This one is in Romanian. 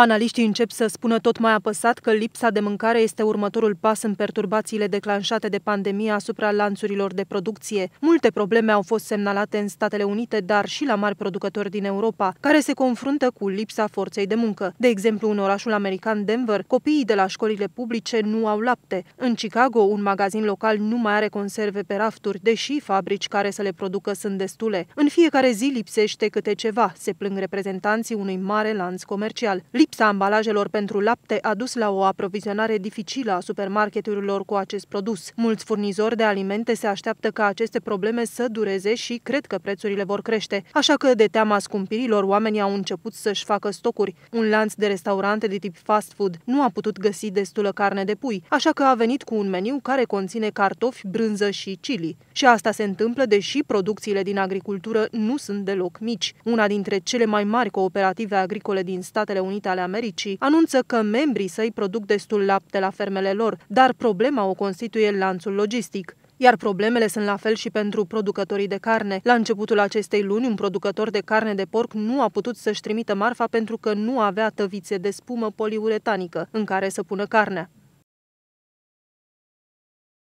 Analiștii încep să spună tot mai apăsat că lipsa de mâncare este următorul pas în perturbațiile declanșate de pandemie asupra lanțurilor de producție. Multe probleme au fost semnalate în Statele Unite, dar și la mari producători din Europa, care se confruntă cu lipsa forței de muncă. De exemplu, în orașul american Denver, copiii de la școlile publice nu au lapte. În Chicago, un magazin local nu mai are conserve pe rafturi, deși fabrici care să le producă sunt destule. În fiecare zi lipsește câte ceva, se plâng reprezentanții unui mare lanț comercial. Lipsa ambalajelor pentru lapte a dus la o aprovizionare dificilă a supermarketurilor cu acest produs. Mulți furnizori de alimente se așteaptă ca aceste probleme să dureze și cred că prețurile vor crește. Așa că, de teama scumpirilor, oamenii au început să-și facă stocuri. Un lanț de restaurante de tip fast food nu a putut găsi destulă carne de pui, așa că a venit cu un meniu care conține cartofi, brânză și chili. Și asta se întâmplă deși producțiile din agricultură nu sunt deloc mici. Una dintre cele mai mari cooperative agricole din Statele Unite Unite ale Americii anunță că membrii săi produc destul lapte la fermele lor, dar problema o constituie lanțul logistic. Iar problemele sunt la fel și pentru producătorii de carne. La începutul acestei luni, un producător de carne de porc nu a putut să-și trimită marfa pentru că nu avea tăvițe de spumă poliuretanică în care să pună carnea.